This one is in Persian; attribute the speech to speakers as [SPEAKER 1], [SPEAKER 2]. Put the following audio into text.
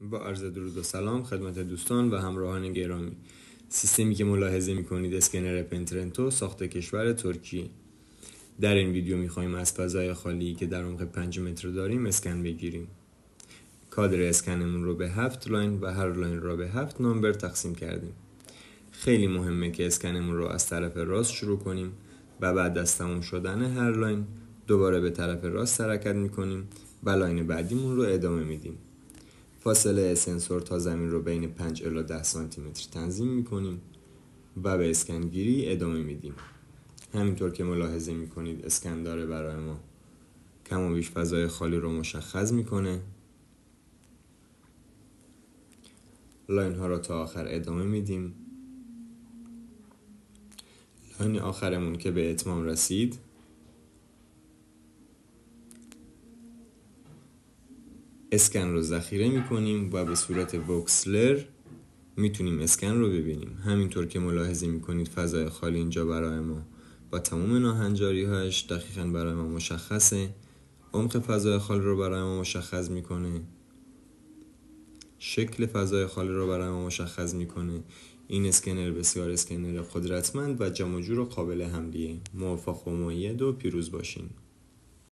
[SPEAKER 1] با عرض درود و سلام خدمت دوستان و همراهان گرامی سیستمی که ملاحظه میکنید اسکنر پنترنتو ساخت کشور ترکیه در این ویدیو میخواییم از فضای خالی که در عمق 5 متر داریم اسکن بگیریم کادر اسکنمون رو به هفت لاین و هر لاین را به هفت نامبر تقسیم کردیم خیلی مهمه که اسکنمون رو از طرف راست شروع کنیم و بعد از تموم شدن هر لاین دوباره به طرف راست حرکت میکنیم و لاین بعدیمون رو ادامه میدیم فاصله سنسور تا زمین رو بین 5 الا 10 سانتی متر تنظیم میکنیم و به اسکنگیری ادامه میدیم همینطور که ملاحظه میکنید اسکن داره برای ما کم و بیش فضای خالی رو مشخص میکنه لاین ها رو تا آخر ادامه میدیم لاین آخرمون که به اتمام رسید اسکن رو ذخیره میکنیم و به صورت وکسلر میتونیم اسکن رو ببینیم همینطور که ملاحظه میکنید فضای خالی اینجا برای ما با تمام ناهنجاری هاش دقیقا برای ما مشخصه عمق فضای خالی رو برای ما مشخص میکنه شکل فضای خالی رو برای ما مشخص میکنه این اسکنر بسیار اسکنر قدرتمند و جمع و قابل حملیه موفق و معید و پیروز باشین